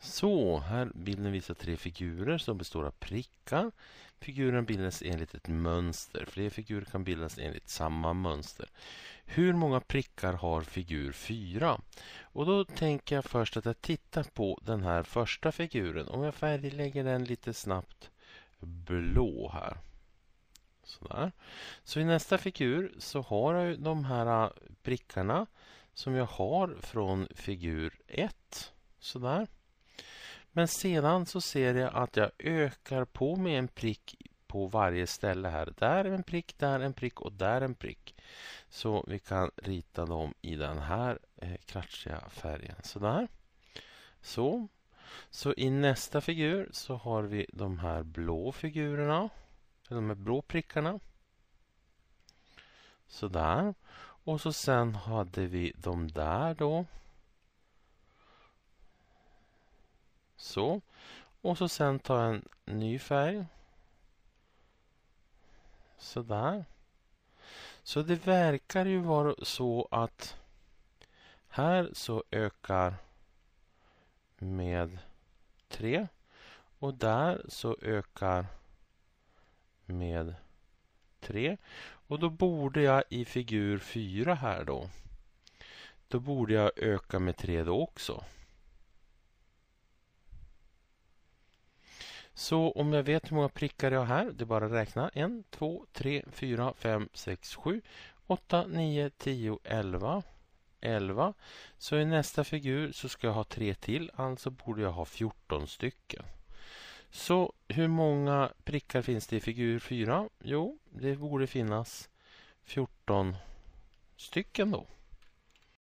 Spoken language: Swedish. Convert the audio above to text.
Så, här bilden visar tre figurer som består av prickar. Figuren bildas enligt ett mönster. Fler figurer kan bildas enligt samma mönster. Hur många prickar har figur 4? Och då tänker jag först att jag tittar på den här första figuren. Om jag färdiglägger den lite snabbt blå här. Sådär. Så i nästa figur så har jag de här äh, prickarna som jag har från figur 1. Sådär. Men sedan så ser jag att jag ökar på med en prick på varje ställe här. Där är en prick, där en prick och där en prick. Så vi kan rita dem i den här eh, färgen. Sådär. Så. Så i nästa figur så har vi de här blå figurerna. Eller de här blå prickarna. Sådär. Och så sen hade vi de där då. Så. Och så sen ta en ny färg. Sådär. Så det verkar ju vara så att här så ökar med 3 och där så ökar med 3. Och då borde jag i figur 4 här då, då borde jag öka med 3 då också. Så om jag vet hur många prickar jag har här, det är bara att räkna. 1, 2, 3, 4, 5, 6, 7, 8, 9, 10, 11. 11. Så i nästa figur så ska jag ha tre till, alltså borde jag ha 14 stycken. Så hur många prickar finns det i figur 4? Jo, det borde finnas 14 stycken då.